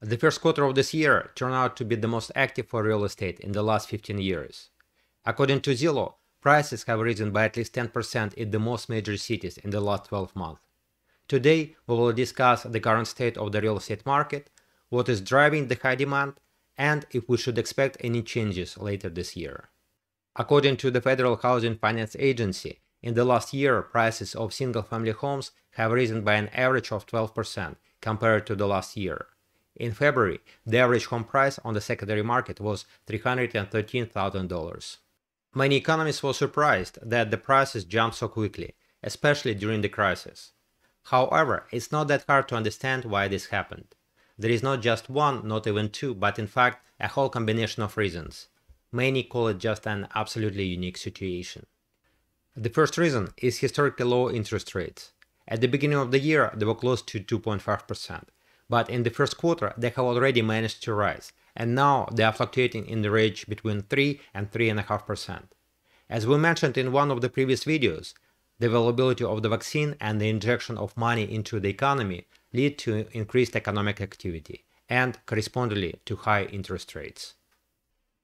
The first quarter of this year turned out to be the most active for real estate in the last 15 years. According to Zillow, prices have risen by at least 10% in the most major cities in the last 12 months. Today, we will discuss the current state of the real estate market, what is driving the high demand, and if we should expect any changes later this year. According to the Federal Housing Finance Agency, in the last year, prices of single family homes have risen by an average of 12% compared to the last year. In February, the average home price on the secondary market was $313,000. Many economists were surprised that the prices jumped so quickly, especially during the crisis. However, it's not that hard to understand why this happened. There is not just one, not even two, but in fact a whole combination of reasons. Many call it just an absolutely unique situation. The first reason is historically low interest rates. At the beginning of the year, they were close to 2.5% but in the first quarter they have already managed to rise, and now they are fluctuating in the range between 3 and 3.5%. As we mentioned in one of the previous videos, the availability of the vaccine and the injection of money into the economy lead to increased economic activity and correspondingly to high interest rates.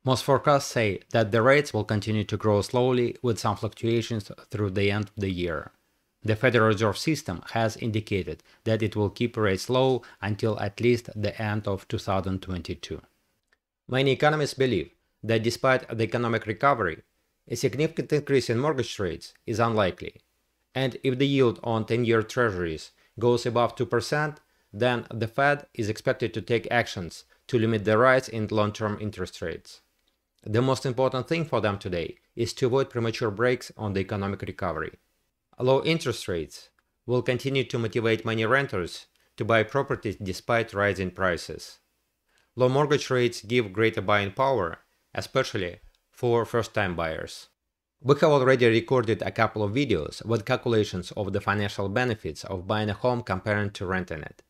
Most forecasts say that the rates will continue to grow slowly with some fluctuations through the end of the year. The Federal Reserve System has indicated that it will keep rates low until at least the end of 2022. Many economists believe that despite the economic recovery, a significant increase in mortgage rates is unlikely. And if the yield on 10 year treasuries goes above 2%, then the Fed is expected to take actions to limit the rise in long term interest rates. The most important thing for them today is to avoid premature breaks on the economic recovery. Low interest rates will continue to motivate many renters to buy properties despite rising prices. Low mortgage rates give greater buying power, especially for first-time buyers. We have already recorded a couple of videos with calculations of the financial benefits of buying a home compared to renting it.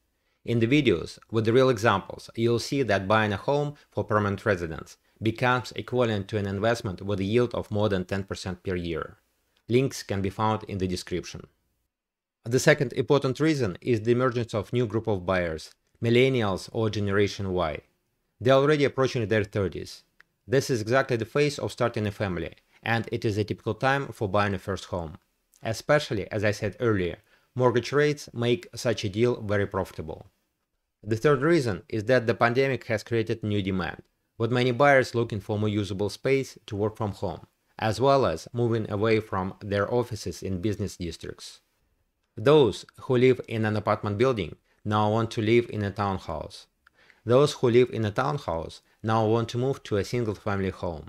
In the videos, with the real examples, you'll see that buying a home for permanent residents becomes equivalent to an investment with a yield of more than 10% per year. Links can be found in the description. The second important reason is the emergence of new group of buyers, millennials or Generation Y. They are already approaching their 30s. This is exactly the phase of starting a family, and it is a typical time for buying a first home. Especially, as I said earlier, mortgage rates make such a deal very profitable. The third reason is that the pandemic has created new demand, with many buyers looking for more usable space to work from home as well as moving away from their offices in business districts. Those who live in an apartment building now want to live in a townhouse. Those who live in a townhouse now want to move to a single family home.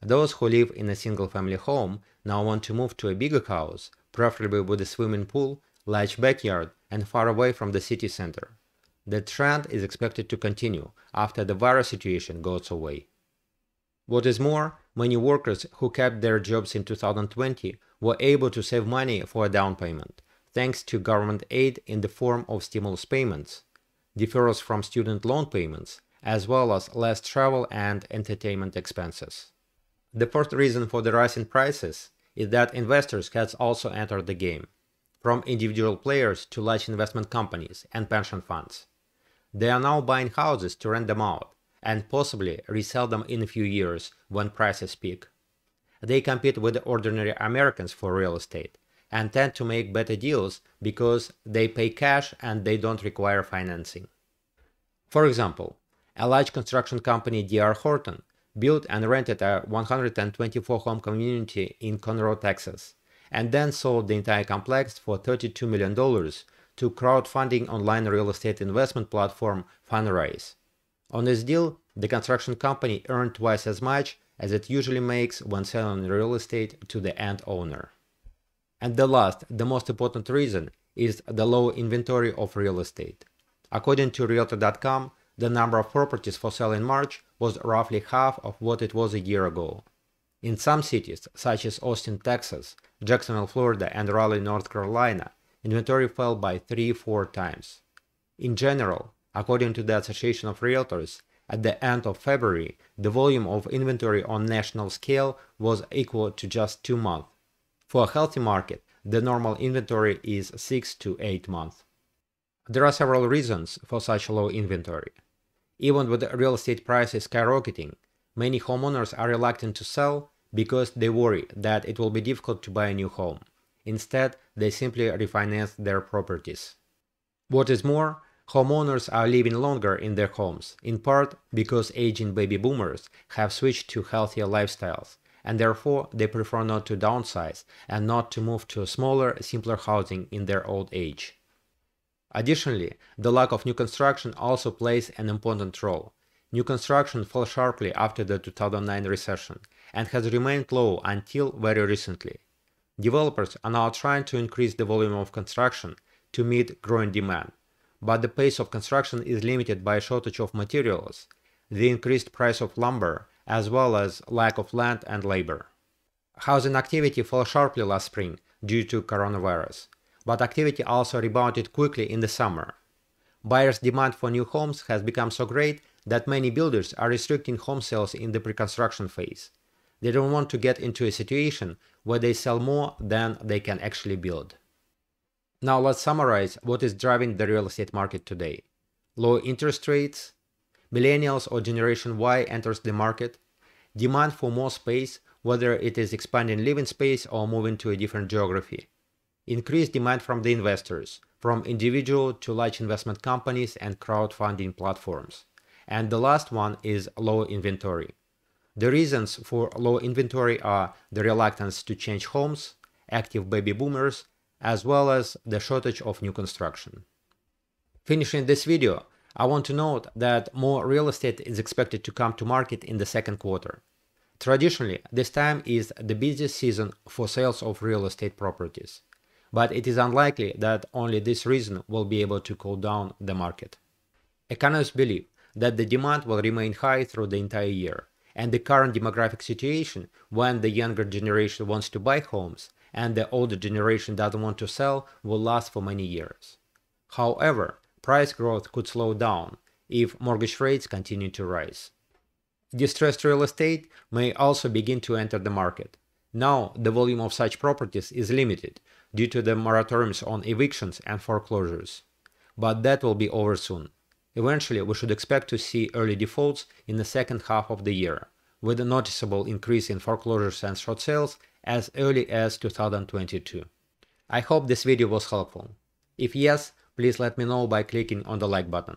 Those who live in a single family home now want to move to a bigger house, preferably with a swimming pool, large backyard, and far away from the city center. The trend is expected to continue after the virus situation goes away. What is more, Many workers who kept their jobs in 2020 were able to save money for a down payment, thanks to government aid in the form of stimulus payments, deferrals from student loan payments, as well as less travel and entertainment expenses. The first reason for the rise in prices is that investors have also entered the game, from individual players to large investment companies and pension funds. They are now buying houses to rent them out, and possibly resell them in a few years when prices peak. They compete with ordinary Americans for real estate and tend to make better deals because they pay cash and they don't require financing. For example, a large construction company DR Horton built and rented a 124 home community in Conroe, Texas, and then sold the entire complex for $32 million to crowdfunding online real estate investment platform Fundraise. On this deal, the construction company earned twice as much as it usually makes when selling real estate to the end owner. And the last, the most important reason is the low inventory of real estate. According to Realtor.com, the number of properties for sale in March was roughly half of what it was a year ago. In some cities, such as Austin, Texas, Jacksonville, Florida, and Raleigh, North Carolina, inventory fell by 3 4 times. In general, According to the Association of Realtors, at the end of February, the volume of inventory on national scale was equal to just 2 months. For a healthy market, the normal inventory is 6 to 8 months. There are several reasons for such low inventory. Even with real estate prices skyrocketing, many homeowners are reluctant to sell because they worry that it will be difficult to buy a new home. Instead, they simply refinance their properties. What is more, Homeowners are living longer in their homes, in part because aging baby boomers have switched to healthier lifestyles, and therefore they prefer not to downsize and not to move to smaller, simpler housing in their old age. Additionally, the lack of new construction also plays an important role. New construction fell sharply after the 2009 recession and has remained low until very recently. Developers are now trying to increase the volume of construction to meet growing demand but the pace of construction is limited by shortage of materials, the increased price of lumber, as well as lack of land and labor. Housing activity fell sharply last spring due to coronavirus, but activity also rebounded quickly in the summer. Buyers' demand for new homes has become so great that many builders are restricting home sales in the pre-construction phase. They don't want to get into a situation where they sell more than they can actually build. Now let's summarize what is driving the real estate market today. Low interest rates, millennials or Generation Y enters the market, demand for more space, whether it is expanding living space or moving to a different geography, increased demand from the investors, from individual to large investment companies and crowdfunding platforms. And the last one is low inventory. The reasons for low inventory are the reluctance to change homes, active baby boomers, as well as the shortage of new construction. Finishing this video, I want to note that more real estate is expected to come to market in the second quarter. Traditionally, this time is the busiest season for sales of real estate properties, but it is unlikely that only this reason will be able to cool down the market. Economists believe that the demand will remain high through the entire year, and the current demographic situation, when the younger generation wants to buy homes, and the older generation doesn't want to sell will last for many years. However, price growth could slow down if mortgage rates continue to rise. Distressed real estate may also begin to enter the market. Now, the volume of such properties is limited due to the moratoriums on evictions and foreclosures. But that will be over soon. Eventually, we should expect to see early defaults in the second half of the year, with a noticeable increase in foreclosures and short sales as early as 2022. I hope this video was helpful. If yes, please let me know by clicking on the like button.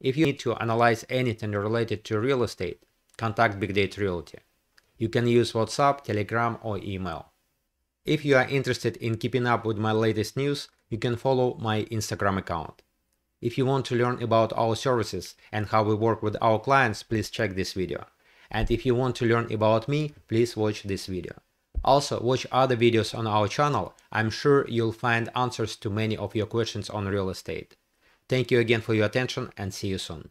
If you need to analyze anything related to real estate, contact Big Data Realty. You can use WhatsApp, Telegram or email. If you are interested in keeping up with my latest news, you can follow my Instagram account. If you want to learn about our services and how we work with our clients, please check this video. And if you want to learn about me, please watch this video. Also, watch other videos on our channel. I'm sure you'll find answers to many of your questions on real estate. Thank you again for your attention and see you soon.